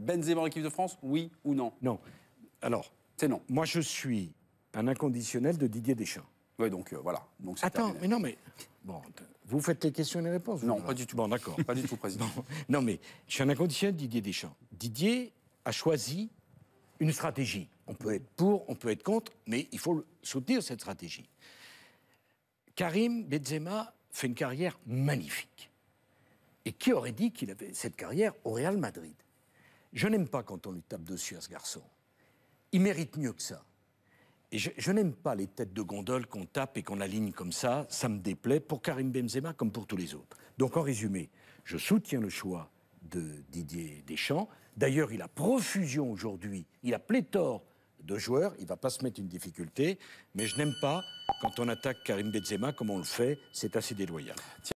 Benzema en équipe de France, oui ou non Non. Alors, c'est non. Moi, je suis un inconditionnel de Didier Deschamps. Oui, donc euh, voilà. Donc, Attends, mais non, mais. Bon, vous faites les questions et les réponses Non, pas du tout. Bon, d'accord. pas du tout, Président. non, mais je suis un inconditionnel de Didier Deschamps. Didier a choisi une stratégie. On peut être pour, on peut être contre, mais il faut soutenir cette stratégie. Karim Benzema fait une carrière magnifique. Et qui aurait dit qu'il avait cette carrière au Real Madrid je n'aime pas quand on lui tape dessus à ce garçon. Il mérite mieux que ça. Et je, n'aime pas les têtes de gondole qu'on tape et qu'on aligne comme ça. Ça me déplaît pour Karim Benzema comme pour tous les autres. Donc en résumé, je soutiens le choix de Didier Deschamps. D'ailleurs, il a profusion aujourd'hui. Il a pléthore de joueurs. Il ne va pas se mettre une difficulté. Mais je n'aime pas quand on attaque Karim Benzema comme on le fait. C'est assez déloyal.